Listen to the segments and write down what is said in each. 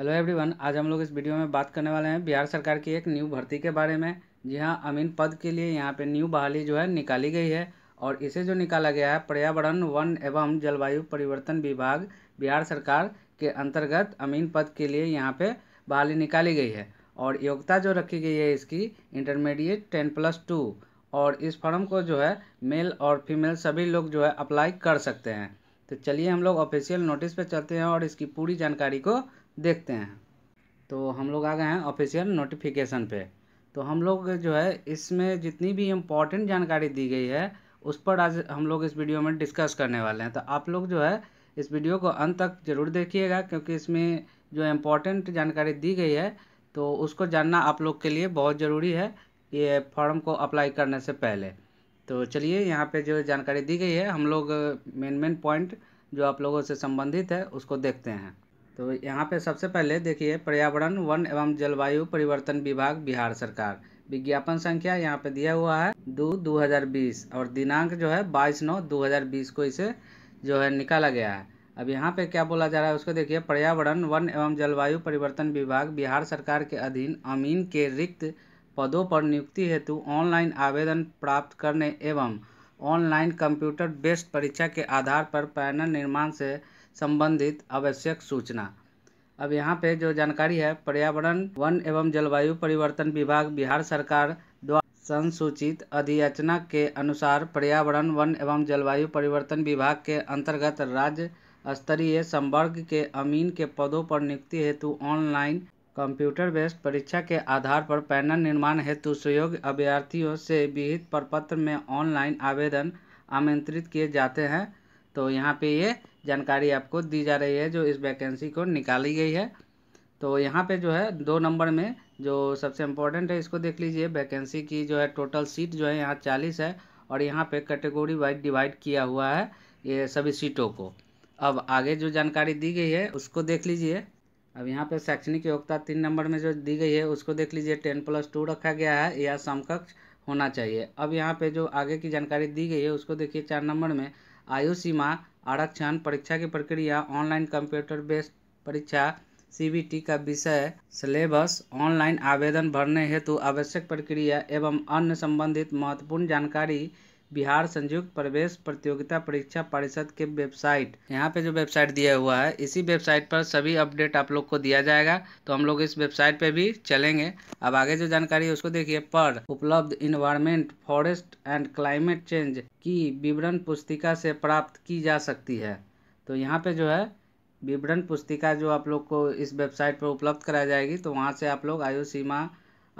hello everyone आज हम लोग इस वीडियो में बात करने वाले हैं बिहार सरकार की एक न्यू भर्ती के बारे में जी हाँ अमीन पद के लिए यहाँ पे न्यू बहाली जो है निकाली गई है और इसे जो निकाला गया है पर्यावरण वन एवं जलवायु परिवर्तन विभाग बिहार सरकार के अंतर्गत अमीन पद के लिए यहाँ पे बहाली निकाली गई है और योग्यता जो रखी गई है इसकी इंटरमीडिएट टेन प्लस टू और इस फॉर्म को जो है मेल और फीमेल सभी लोग जो है अप्लाई कर सकते हैं तो चलिए हम लोग ऑफिशियल नोटिस पे चलते हैं और इसकी पूरी जानकारी को देखते हैं तो हम लोग आ गए हैं ऑफिशियल नोटिफिकेशन पे तो हम लोग जो है इसमें जितनी भी इम्पोर्टेंट जानकारी दी गई है उस पर आज हम लोग इस वीडियो में डिस्कस करने वाले हैं तो आप लोग जो है इस वीडियो को अंत तक जरूर देखिएगा क्योंकि इसमें जो इम्पोर्टेंट जानकारी दी गई है तो उसको जानना आप लोग के लिए बहुत ज़रूरी है ये फॉर्म को अप्लाई करने से पहले तो चलिए यहाँ पे जो जानकारी दी गई है हम लोग मेन मेन पॉइंट जो आप लोगों से संबंधित है उसको देखते हैं तो यहाँ पे सबसे पहले देखिए पर्यावरण वन एवं जलवायु परिवर्तन विभाग बिहार सरकार विज्ञापन संख्या यहाँ पे दिया हुआ है दो दो हज़ार बीस और दिनांक जो है बाईस नौ दो हज़ार बीस को इसे जो है निकाला गया है अब यहाँ पे क्या बोला जा रहा है उसको देखिए पर्यावरण वन एवं जलवायु परिवर्तन विभाग बिहार सरकार के अधीन अमीन के रिक्त पदों पर नियुक्ति हेतु ऑनलाइन आवेदन प्राप्त करने एवं ऑनलाइन कंप्यूटर बेस्ड परीक्षा के आधार पर पैनल निर्माण से संबंधित आवश्यक सूचना अब यहाँ पे जो जानकारी है पर्यावरण वन एवं जलवायु परिवर्तन विभाग बिहार सरकार द्वारा संसूचित अधियाचना के अनुसार पर्यावरण वन एवं जलवायु परिवर्तन विभाग के अंतर्गत राज्य स्तरीय संवर्ग के अमीन के पदों पर नियुक्ति हेतु ऑनलाइन कंप्यूटर बेस्ड परीक्षा के आधार पर पैनल निर्माण हेतु सुयोग्य अभ्यर्थियों से विहित प्रपत्र में ऑनलाइन आवेदन आमंत्रित किए जाते हैं तो यहाँ पे ये जानकारी आपको दी जा रही है जो इस वैकेंसी को निकाली गई है तो यहाँ पे जो है दो नंबर में जो सबसे इम्पोर्टेंट है इसको देख लीजिए वैकेंसी की जो है टोटल सीट जो है यहाँ चालीस है और यहाँ पे कैटेगोरी वाइज डिवाइड किया हुआ है ये सभी सीटों को अब आगे जो जानकारी दी गई है उसको देख लीजिए अब यहाँ पे शैक्षणिक योग्यता तीन नंबर में जो दी गई है उसको देख लीजिए टेन प्लस टू रखा गया है या समकक्ष होना चाहिए अब यहाँ पे जो आगे की जानकारी दी गई है उसको देखिए चार नंबर में आयु सीमा आरक्षण परीक्षा की प्रक्रिया ऑनलाइन कंप्यूटर बेस्ड परीक्षा सीबीटी का विषय सिलेबस ऑनलाइन आवेदन भरने हेतु आवश्यक प्रक्रिया एवं अन्य संबंधित महत्वपूर्ण जानकारी बिहार संयुक्त प्रवेश प्रतियोगिता परीक्षा परिषद के वेबसाइट यहाँ पे जो वेबसाइट दिया हुआ है इसी वेबसाइट पर सभी अपडेट आप लोग को दिया जाएगा तो हम लोग इस वेबसाइट पे भी चलेंगे अब आगे जो जानकारी है उसको देखिए पर उपलब्ध environment forest and climate change की विवरण पुस्तिका से प्राप्त की जा सकती है तो यहाँ पे जो है विवरण पुस्तिका जो आप लोग को इस वेबसाइट पर उपलब्ध कराई जाएगी तो वहाँ से आप लोग आयु सीमा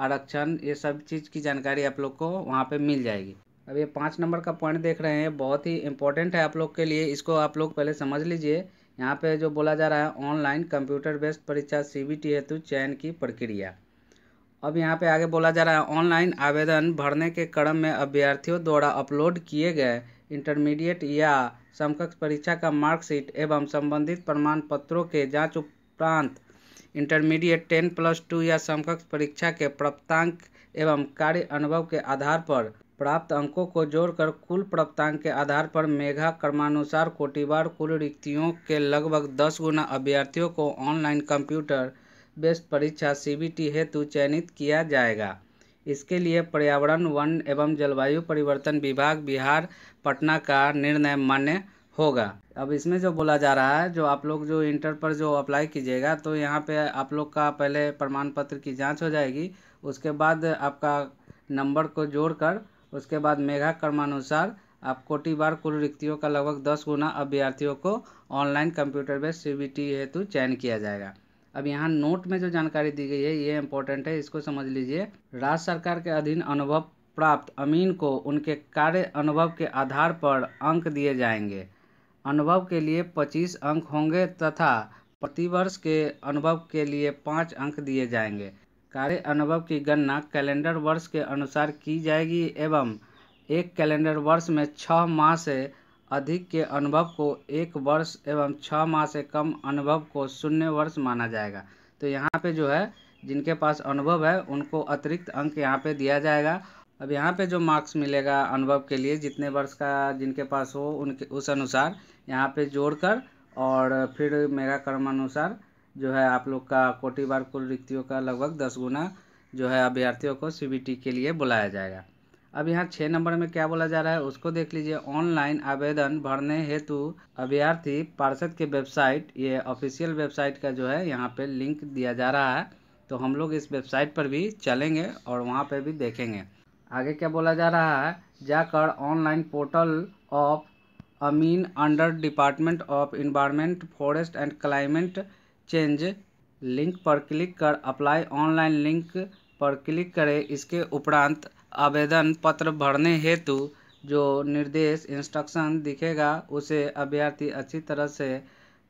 आरक्षण ये सब चीज़ की जानकारी आप लोग को वहाँ पे मिल जाएगी अब ये पाँच नंबर का पॉइंट देख रहे हैं बहुत ही इंपॉर्टेंट है आप लोग के लिए इसको आप लोग पहले समझ लीजिए यहाँ पे जो बोला जा रहा है ऑनलाइन कंप्यूटर बेस्ड परीक्षा सीबीटी हेतु चयन की प्रक्रिया अब यहाँ पे आगे बोला जा रहा है ऑनलाइन आवेदन भरने के क्रम में अभ्यर्थियों द्वारा अपलोड किए गए इंटरमीडिएट या समकक्ष परीक्षा का मार्कशीट एवं संबंधित प्रमाण पत्रों के जाँच उपरांत इंटरमीडिएट टेन प्लस टू या समकक्ष परीक्षा के प्राप्तांक एवं कार्य अनुभव के आधार पर प्राप्त अंकों को जोड़कर कुल प्राप्तांक के आधार पर मेघा क्रमानुसार कोटिवार कुल रिक्तियों के लगभग दस गुना अभ्यर्थियों को ऑनलाइन कंप्यूटर बेस्ड परीक्षा सी हेतु चयनित किया जाएगा इसके लिए पर्यावरण वन एवं जलवायु परिवर्तन विभाग बिहार पटना का निर्णय मान्य होगा अब इसमें जो बोला जा रहा है जो आप लोग जो इंटर पर जो अप्लाई कीजिएगा तो यहाँ पे आप लोग का पहले प्रमाण पत्र की जांच हो जाएगी उसके बाद आपका नंबर को जोड़कर उसके बाद मेघा क्रमानुसार आप कोटि बार कुल रिक्तियों का लगभग दस गुना अभ्यर्थियों को ऑनलाइन कंप्यूटर बेस्ड सी हेतु चयन किया जाएगा अब यहाँ नोट में जो जानकारी दी गई है ये इम्पोर्टेंट है इसको समझ लीजिए राज्य सरकार के अधीन अनुभव प्राप्त अमीन को उनके कार्य अनुभव के आधार पर अंक दिए जाएंगे अनुभव के लिए पच्चीस अंक होंगे तथा प्रतिवर्ष के अनुभव के लिए पाँच अंक दिए जाएंगे कार्य अनुभव की गणना कैलेंडर वर्ष के अनुसार की जाएगी एवं एक कैलेंडर वर्ष में छः माह से अधिक के अनुभव को एक वर्ष एवं छः माह से कम अनुभव को शून्य वर्ष माना जाएगा तो यहाँ पे जो है जिनके पास अनुभव है उनको अतिरिक्त अंक यहाँ पे दिया जाएगा अब यहाँ पे जो मार्क्स मिलेगा अनुभव के लिए जितने वर्ष का जिनके पास हो उनके उस अनुसार यहाँ पे जोड़कर और फिर मेरा कर्मानुसार जो है आप लोग का कोटि बार कुल रिक्तियों का लगभग दस गुना जो है अभ्यर्थियों को टी के लिए बुलाया जाएगा अब यहाँ छः नंबर में क्या बोला जा रहा है उसको देख लीजिए ऑनलाइन आवेदन भरने हेतु अभ्यर्थी पार्षद के वेबसाइट ये ऑफिशियल वेबसाइट का जो है यहाँ पे लिंक दिया जा रहा है तो हम लोग इस वेबसाइट पर भी चलेंगे और वहाँ पे भी देखेंगे आगे क्या बोला जा रहा है जाकर ऑनलाइन पोर्टल ऑफ अमीन under department of environment forest and climate change link पर क्लिक कर अप्लाई ऑनलाइन लिंक पर क्लिक करें इसके उपरांत आवेदन पत्र भरने हेतु जो निर्देश इंस्ट्रक्शन दिखेगा उसे अभ्यर्थी अच्छी तरह से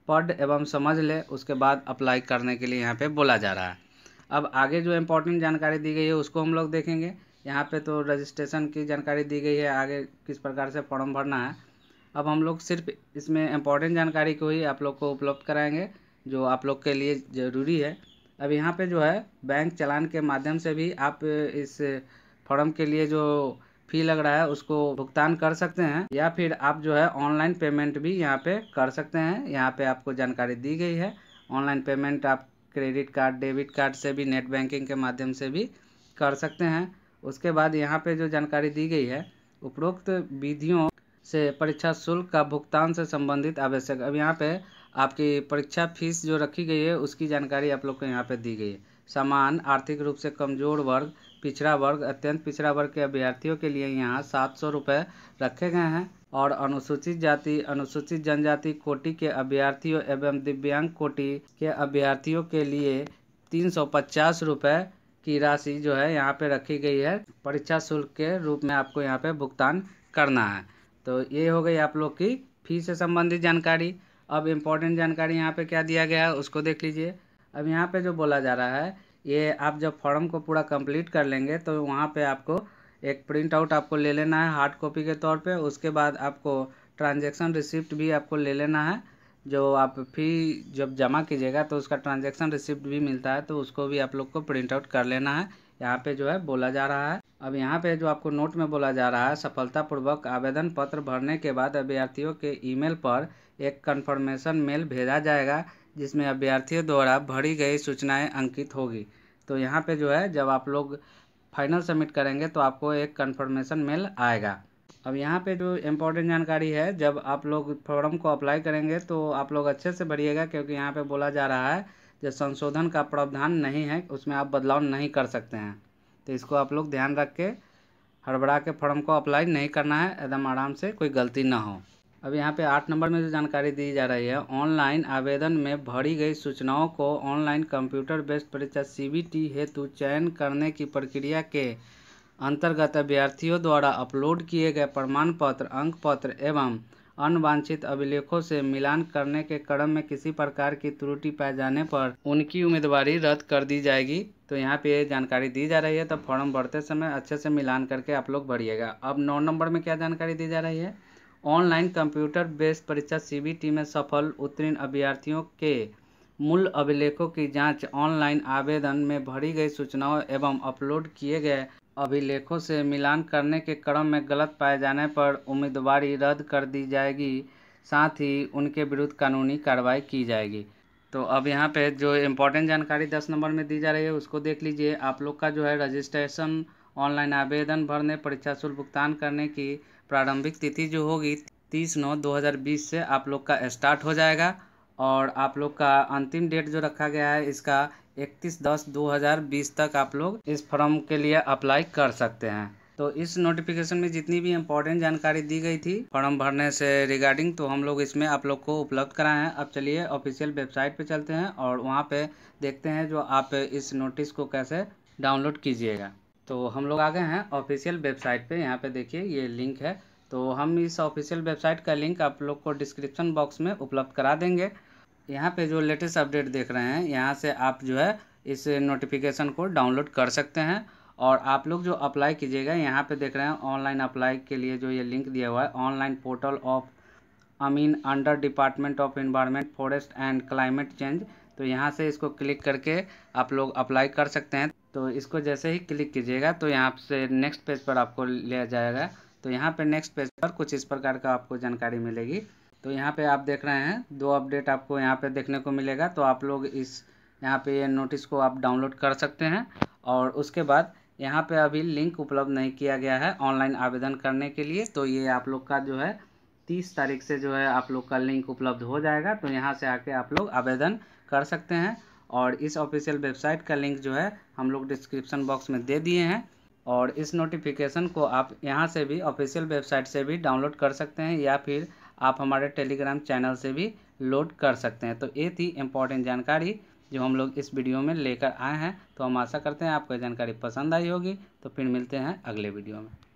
पढ़ एवं समझ ले उसके बाद अप्लाई करने के लिए यहाँ पे बोला जा रहा है अब आगे जो इम्पोर्टेंट जानकारी दी गई है उसको हम लोग देखेंगे यहाँ पे तो रजिस्ट्रेशन की जानकारी दी गई है आगे किस प्रकार से फॉर्म भरना है अब हम लोग सिर्फ इसमें इम्पोर्टेंट जानकारी को ही आप लोग को उपलब्ध कराएंगे जो आप लोग के लिए ज़रूरी है अब यहाँ पे जो है बैंक चलान के माध्यम से भी आप इस फॉर्म के लिए जो फी लग रहा है उसको भुगतान कर सकते हैं या फिर आप जो है ऑनलाइन पेमेंट भी यहाँ पे कर सकते हैं यहाँ पे आपको जानकारी दी गई है ऑनलाइन पेमेंट आप क्रेडिट कार्ड डेबिट कार्ड से भी नेट बैंकिंग के माध्यम से भी कर सकते हैं उसके बाद यहाँ पे जो जानकारी दी गई है उपरोक्त विधियों से परीक्षा शुल्क का भुगतान से संबंधित आवश्यक अब यहाँ पे आपकी परीक्षा फीस जो रखी गई है उसकी जानकारी आप लोग को यहाँ पे दी गई है समान आर्थिक रूप से कमजोर वर्ग पिछड़ा वर्ग अत्यंत पिछड़ा वर्ग के अभ्यर्थियों के लिए यहाँ सात सौ रुपये रखे गए हैं और अनुसूचित जाति अनुसूचित जनजाति कोटि के अभ्यर्थियों एवं दिव्यांग कोटि के अभ्यर्थियों के लिए तीन सौ पचास रुपये की राशि जो है यहाँ पे रखी गई है परीक्षा शुल्क के रूप में आपको यहाँ पे भुगतान करना है तो ये हो गई आप लोग की फीस से संबंधित जानकारी अब इम्पोर्टेंट जानकारी यहाँ पे क्या दिया गया है उसको देख लीजिए अब यहाँ पे जो बोला जा रहा है ये आप जब फॉर्म को पूरा कंप्लीट कर लेंगे तो वहाँ पे आपको एक प्रिंट आउट आपको ले लेना है हार्ड कॉपी के तौर पे उसके बाद आपको ट्रांजेक्शन रिसिप्ट भी आपको ले लेना है जो आप फी जब जमा कीजिएगा तो उसका ट्रांजेक्शन रिसिप्ट भी मिलता है तो उसको भी आप लोग को प्रिंट आउट कर लेना है यहाँ पर जो है बोला जा रहा है अब यहाँ पे जो आपको नोट में बोला जा रहा है सफलतापूर्वक आवेदन पत्र भरने के बाद अभ्यर्थियों के ईमेल पर एक कन्फर्मेशन मेल भेजा जाएगा जिसमें अभ्यर्थियों द्वारा भरी गई सूचनाएं अंकित होगी तो यहाँ पे जो है जब आप लोग फाइनल सबमिट करेंगे तो आपको एक कन्फर्मेशन मेल आएगा अब यहाँ पे जो इम्पोर्टेंट जानकारी है जब आप लोग फॉर्म को अप्लाई करेंगे तो आप लोग अच्छे से भरिएगा क्योंकि यहाँ पे बोला जा रहा है जो संशोधन का प्रावधान नहीं है उसमें आप बदलाव नहीं कर सकते हैं तो इसको आप लोग ध्यान रख के हड़बड़ा के फॉर्म को अप्लाई नहीं करना है एकदम आराम से कोई गलती ना हो अब यहाँ पे आठ नंबर में जो जानकारी दी जा रही है ऑनलाइन आवेदन में भरी गई सूचनाओं को ऑनलाइन कंप्यूटर बेस्ड परीक्षा सी हेतु चयन करने की प्रक्रिया के अंतर्गत अभ्यर्थियों द्वारा अपलोड किए गए प्रमाण पत्र अंक पत्र एवं अनवांछित अभिलेखों से मिलान करने के क्रम में किसी प्रकार की त्रुटि पाए जाने पर उनकी उम्मीदवारी रद्द कर दी जाएगी तो यहाँ पे जानकारी दी जा रही है तो फॉर्म भरते समय अच्छे से मिलान करके आप लोग भरिएगा अब नौ नंबर में क्या जानकारी दी जा रही है ऑनलाइन कंप्यूटर बेस्ड परीक्षा सी में सफल उत्तीर्ण अभ्यर्थियों के मूल अभिलेखों की जांच ऑनलाइन आवेदन में भरी गई सूचनाओं एवं अपलोड किए गए अभिलेखों से मिलान करने के क्रम में गलत पाए जाने पर उम्मीदवारी रद्द कर दी जाएगी साथ ही उनके विरुद्ध कानूनी कार्रवाई की जाएगी तो अब यहाँ पे जो इम्पोर्टेंट जानकारी दस नंबर में दी जा रही है उसको देख लीजिए आप लोग का जो है रजिस्ट्रेशन ऑनलाइन आवेदन भरने परीक्षा शुल्क भुगतान करने की प्रारंभिक तिथि जो होगी तीस नौ 2020 से आप लोग का स्टार्ट हो जाएगा और आप लोग का अंतिम डेट जो रखा गया है इसका इकतीस दस 2020 तक आप लोग इस फॉर्म के लिए अप्लाई कर सकते हैं तो इस नोटिफिकेशन में जितनी भी इम्पोर्टेंट जानकारी दी गई थी फॉर्म भरने से रिगार्डिंग तो हम लोग इसमें आप लोग को उपलब्ध कराए हैं अब चलिए ऑफिशियल वेबसाइट पे चलते हैं और वहाँ पे देखते हैं जो आप इस नोटिस को कैसे डाउनलोड कीजिएगा तो हम लोग आ गए हैं ऑफिशियल वेबसाइट पे यहाँ पे देखिए ये लिंक है तो हम इस ऑफिशियल वेबसाइट का लिंक आप लोग को डिस्क्रिप्शन बॉक्स में उपलब्ध करा देंगे यहाँ पे जो लेटेस्ट अपडेट देख रहे हैं यहाँ से आप जो है इस नोटिफिकेशन को डाउनलोड कर सकते हैं और आप लोग जो अप्लाई कीजिएगा यहाँ पे देख रहे हैं ऑनलाइन अप्लाई के लिए जो ये लिंक दिया हुआ है ऑनलाइन पोर्टल ऑफ अमीन under department of environment forest and climate change तो यहाँ से इसको क्लिक करके आप लोग अप्लाई कर सकते हैं तो इसको जैसे ही क्लिक कीजिएगा तो यहाँ से नेक्स्ट पेज पर आपको लिया जाएगा तो यहाँ पे नेक्स्ट पेज पर कुछ इस प्रकार का आपको जानकारी मिलेगी तो यहाँ पे आप देख रहे हैं दो अपडेट आपको यहाँ पे देखने को मिलेगा तो आप लोग इस यहाँ पे ये नोटिस को आप डाउनलोड कर सकते हैं और उसके बाद यहाँ पे अभी लिंक उपलब्ध नहीं किया गया है ऑनलाइन आवेदन करने के लिए तो ये आप लोग का जो है तीस तारीख से जो है आप लोग का लिंक उपलब्ध हो जाएगा तो यहाँ से आके आप लोग आवेदन कर सकते हैं और इस ऑफिशियल वेबसाइट का लिंक जो है हम लोग डिस्क्रिप्शन बॉक्स में दे दिए हैं और इस नोटिफिकेशन को आप यहाँ से भी ऑफिशियल वेबसाइट से भी डाउनलोड कर सकते हैं या फिर आप हमारे टेलीग्राम चैनल से भी लोड कर सकते हैं तो ये थी इम्पॉर्टेंट जानकारी जो हम लोग इस वीडियो में लेकर आए हैं तो हम आशा करते हैं आपको जानकारी पसंद आई होगी तो फिर मिलते हैं अगले वीडियो में